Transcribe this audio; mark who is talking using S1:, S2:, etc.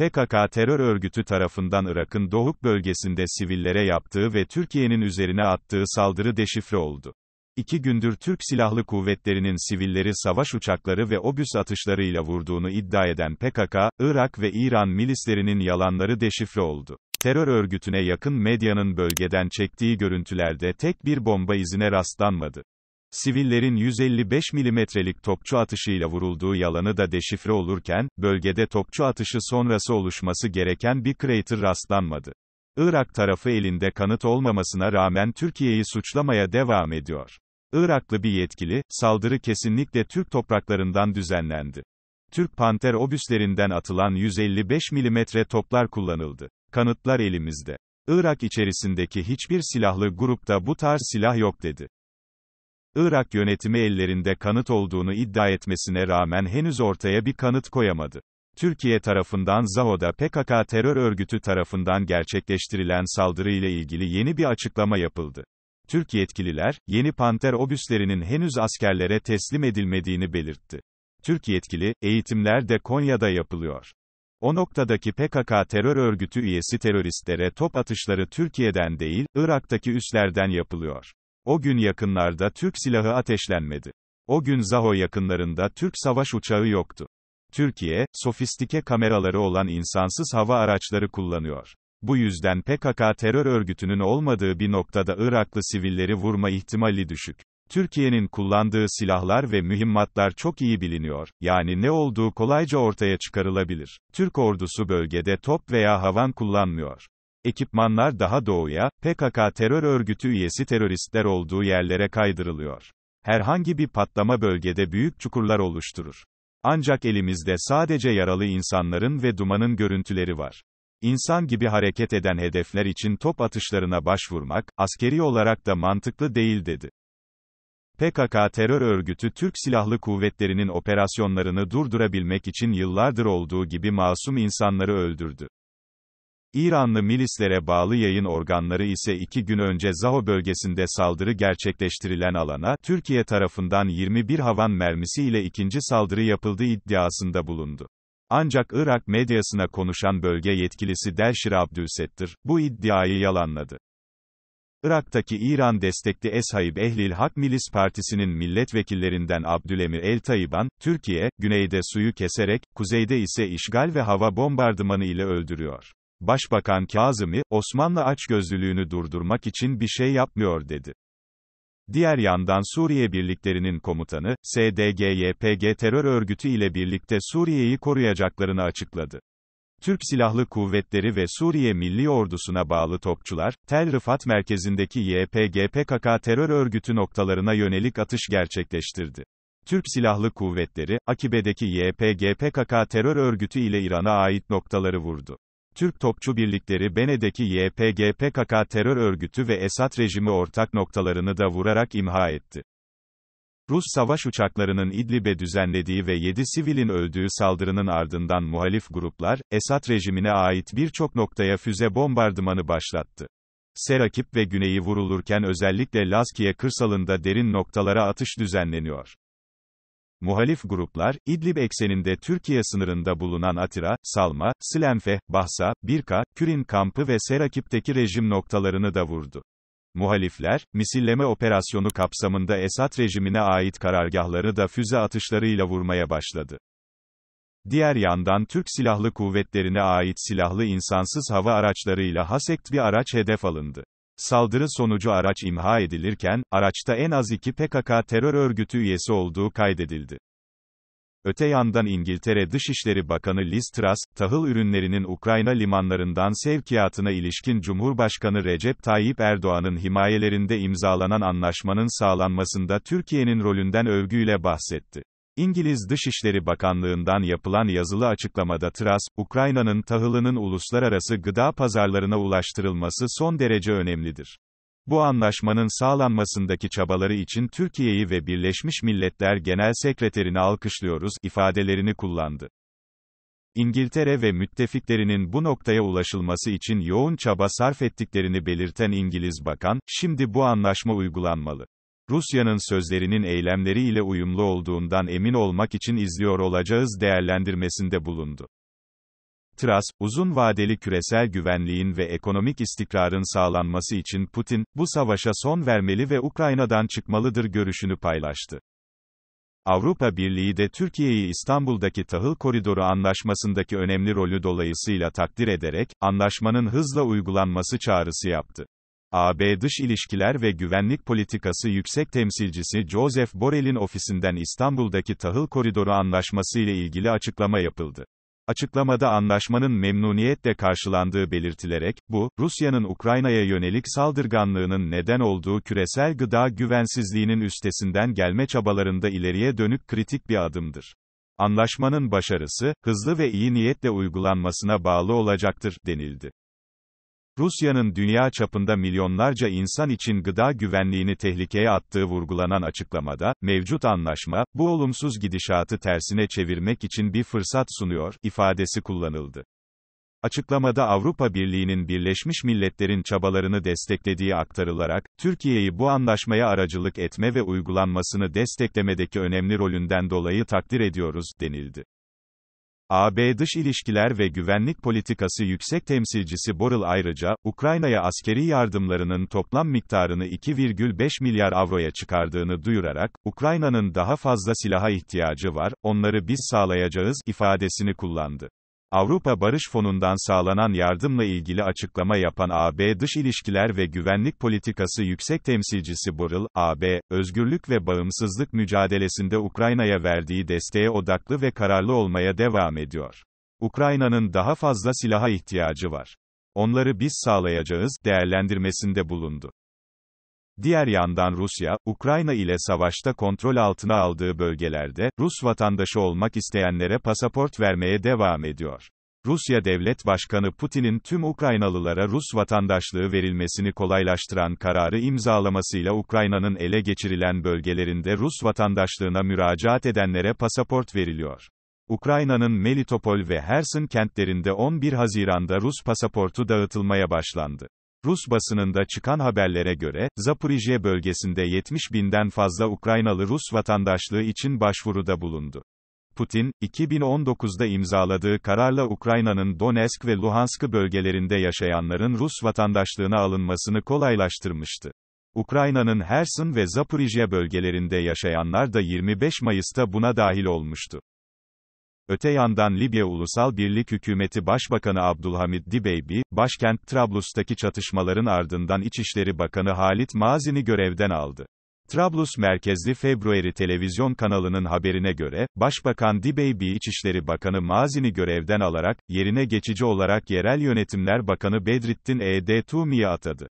S1: PKK terör örgütü tarafından Irak'ın Doğuk bölgesinde sivillere yaptığı ve Türkiye'nin üzerine attığı saldırı deşifre oldu. İki gündür Türk Silahlı Kuvvetleri'nin sivilleri savaş uçakları ve obüs atışlarıyla vurduğunu iddia eden PKK, Irak ve İran milislerinin yalanları deşifre oldu. Terör örgütüne yakın medyanın bölgeden çektiği görüntülerde tek bir bomba izine rastlanmadı. Sivillerin 155 milimetrelik topçu atışıyla vurulduğu yalanı da deşifre olurken, bölgede topçu atışı sonrası oluşması gereken bir crater rastlanmadı. Irak tarafı elinde kanıt olmamasına rağmen Türkiye'yi suçlamaya devam ediyor. Iraklı bir yetkili, saldırı kesinlikle Türk topraklarından düzenlendi. Türk panter obüslerinden atılan 155 mm toplar kullanıldı. Kanıtlar elimizde. Irak içerisindeki hiçbir silahlı grupta bu tarz silah yok dedi. Irak yönetimi ellerinde kanıt olduğunu iddia etmesine rağmen henüz ortaya bir kanıt koyamadı. Türkiye tarafından Zaho'da PKK terör örgütü tarafından gerçekleştirilen saldırı ile ilgili yeni bir açıklama yapıldı. Türk yetkililer, yeni Panter obüslerinin henüz askerlere teslim edilmediğini belirtti. Türk yetkili, eğitimler de Konya'da yapılıyor. O noktadaki PKK terör örgütü üyesi teröristlere top atışları Türkiye'den değil, Irak'taki üslerden yapılıyor. O gün yakınlarda Türk silahı ateşlenmedi. O gün Zaho yakınlarında Türk savaş uçağı yoktu. Türkiye, sofistike kameraları olan insansız hava araçları kullanıyor. Bu yüzden PKK terör örgütünün olmadığı bir noktada Iraklı sivilleri vurma ihtimali düşük. Türkiye'nin kullandığı silahlar ve mühimmatlar çok iyi biliniyor, yani ne olduğu kolayca ortaya çıkarılabilir. Türk ordusu bölgede top veya havan kullanmıyor. Ekipmanlar daha doğuya, PKK terör örgütü üyesi teröristler olduğu yerlere kaydırılıyor. Herhangi bir patlama bölgede büyük çukurlar oluşturur. Ancak elimizde sadece yaralı insanların ve dumanın görüntüleri var. İnsan gibi hareket eden hedefler için top atışlarına başvurmak, askeri olarak da mantıklı değil dedi. PKK terör örgütü Türk Silahlı Kuvvetleri'nin operasyonlarını durdurabilmek için yıllardır olduğu gibi masum insanları öldürdü. İranlı milislere bağlı yayın organları ise iki gün önce Zaho bölgesinde saldırı gerçekleştirilen alana, Türkiye tarafından 21 havan mermisi ile ikinci saldırı yapıldığı iddiasında bulundu. Ancak Irak medyasına konuşan bölge yetkilisi Delşir Abdülsettir, bu iddiayı yalanladı. Irak'taki İran destekli Eshayib Ehlil Hak Milis Partisi'nin milletvekillerinden Abdülemir El Tayiban, Türkiye, güneyde suyu keserek, kuzeyde ise işgal ve hava bombardımanı ile öldürüyor. Başbakan Kazım'i, Osmanlı açgözlülüğünü durdurmak için bir şey yapmıyor dedi. Diğer yandan Suriye birliklerinin komutanı, sdg terör örgütü ile birlikte Suriye'yi koruyacaklarını açıkladı. Türk Silahlı Kuvvetleri ve Suriye Milli Ordusu'na bağlı topçular, Tel Rıfat merkezindeki YPG-PKK terör örgütü noktalarına yönelik atış gerçekleştirdi. Türk Silahlı Kuvvetleri, Akibe'deki YPG-PKK terör örgütü ile İran'a ait noktaları vurdu. Türk Topçu Birlikleri Bene'deki YPG PKK terör örgütü ve Esad rejimi ortak noktalarını da vurarak imha etti. Rus savaş uçaklarının İdlib'e düzenlediği ve 7 sivilin öldüğü saldırının ardından muhalif gruplar, Esad rejimine ait birçok noktaya füze bombardımanı başlattı. Serakip ve güneyi vurulurken özellikle Laskiye kırsalında derin noktalara atış düzenleniyor. Muhalif gruplar, İdlib ekseninde Türkiye sınırında bulunan Atira, Salma, Silenfe, Bahsa, Birka, Kürin kampı ve Serakip'teki rejim noktalarını da vurdu. Muhalifler, misilleme operasyonu kapsamında Esad rejimine ait karargahları da füze atışlarıyla vurmaya başladı. Diğer yandan Türk Silahlı Kuvvetlerine ait silahlı insansız hava araçlarıyla Hasekt bir araç hedef alındı. Saldırı sonucu araç imha edilirken, araçta en az iki PKK terör örgütü üyesi olduğu kaydedildi. Öte yandan İngiltere Dışişleri Bakanı Liz Truss, tahıl ürünlerinin Ukrayna limanlarından sevkiyatına ilişkin Cumhurbaşkanı Recep Tayyip Erdoğan'ın himayelerinde imzalanan anlaşmanın sağlanmasında Türkiye'nin rolünden övgüyle bahsetti. İngiliz Dışişleri Bakanlığı'ndan yapılan yazılı açıklamada TRAS, Ukrayna'nın tahılının uluslararası gıda pazarlarına ulaştırılması son derece önemlidir. Bu anlaşmanın sağlanmasındaki çabaları için Türkiye'yi ve Birleşmiş Milletler Genel Sekreterini alkışlıyoruz ifadelerini kullandı. İngiltere ve müttefiklerinin bu noktaya ulaşılması için yoğun çaba sarf ettiklerini belirten İngiliz bakan, şimdi bu anlaşma uygulanmalı. Rusya'nın sözlerinin eylemleriyle uyumlu olduğundan emin olmak için izliyor olacağız değerlendirmesinde bulundu. Tras, uzun vadeli küresel güvenliğin ve ekonomik istikrarın sağlanması için Putin, bu savaşa son vermeli ve Ukrayna'dan çıkmalıdır görüşünü paylaştı. Avrupa Birliği de Türkiye'yi İstanbul'daki tahıl koridoru anlaşmasındaki önemli rolü dolayısıyla takdir ederek, anlaşmanın hızla uygulanması çağrısı yaptı. AB Dış İlişkiler ve Güvenlik Politikası Yüksek Temsilcisi Joseph Borrell'in ofisinden İstanbul'daki Tahıl Koridoru Anlaşması ile ilgili açıklama yapıldı. Açıklamada anlaşmanın memnuniyetle karşılandığı belirtilerek, bu, Rusya'nın Ukrayna'ya yönelik saldırganlığının neden olduğu küresel gıda güvensizliğinin üstesinden gelme çabalarında ileriye dönük kritik bir adımdır. Anlaşmanın başarısı, hızlı ve iyi niyetle uygulanmasına bağlı olacaktır, denildi. Rusya'nın dünya çapında milyonlarca insan için gıda güvenliğini tehlikeye attığı vurgulanan açıklamada, mevcut anlaşma, bu olumsuz gidişatı tersine çevirmek için bir fırsat sunuyor, ifadesi kullanıldı. Açıklamada Avrupa Birliği'nin Birleşmiş Milletler'in çabalarını desteklediği aktarılarak, Türkiye'yi bu anlaşmaya aracılık etme ve uygulanmasını desteklemedeki önemli rolünden dolayı takdir ediyoruz, denildi. AB Dış İlişkiler ve Güvenlik Politikası Yüksek Temsilcisi Borrell ayrıca, Ukrayna'ya askeri yardımlarının toplam miktarını 2,5 milyar avroya çıkardığını duyurarak, Ukrayna'nın daha fazla silaha ihtiyacı var, onları biz sağlayacağız, ifadesini kullandı. Avrupa Barış Fonu'ndan sağlanan yardımla ilgili açıklama yapan AB Dış İlişkiler ve Güvenlik Politikası Yüksek Temsilcisi Borrell, AB, özgürlük ve bağımsızlık mücadelesinde Ukrayna'ya verdiği desteğe odaklı ve kararlı olmaya devam ediyor. Ukrayna'nın daha fazla silaha ihtiyacı var. Onları biz sağlayacağız, değerlendirmesinde bulundu. Diğer yandan Rusya, Ukrayna ile savaşta kontrol altına aldığı bölgelerde, Rus vatandaşı olmak isteyenlere pasaport vermeye devam ediyor. Rusya Devlet Başkanı Putin'in tüm Ukraynalılara Rus vatandaşlığı verilmesini kolaylaştıran kararı imzalamasıyla Ukrayna'nın ele geçirilen bölgelerinde Rus vatandaşlığına müracaat edenlere pasaport veriliyor. Ukrayna'nın Melitopol ve Herson kentlerinde 11 Haziran'da Rus pasaportu dağıtılmaya başlandı. Rus basınında çıkan haberlere göre, Zaporijye bölgesinde 70 binden fazla Ukraynalı Rus vatandaşlığı için başvuruda bulundu. Putin, 2019'da imzaladığı kararla Ukrayna'nın Donetsk ve Luhansk bölgelerinde yaşayanların Rus vatandaşlığına alınmasını kolaylaştırmıştı. Ukrayna'nın Herson ve Zaporijye bölgelerinde yaşayanlar da 25 Mayıs'ta buna dahil olmuştu. Öte yandan Libya Ulusal Birlik Hükümeti Başbakanı Abdulhamid Dibeybi, başkent Trablus'taki çatışmaların ardından İçişleri Bakanı Halit Mazin'i görevden aldı. Trablus merkezli februari televizyon kanalının haberine göre, Başbakan Dibeybi İçişleri Bakanı Mazin'i görevden alarak, yerine geçici olarak Yerel Yönetimler Bakanı Bedrettin E. D. Tumi'yi atadı.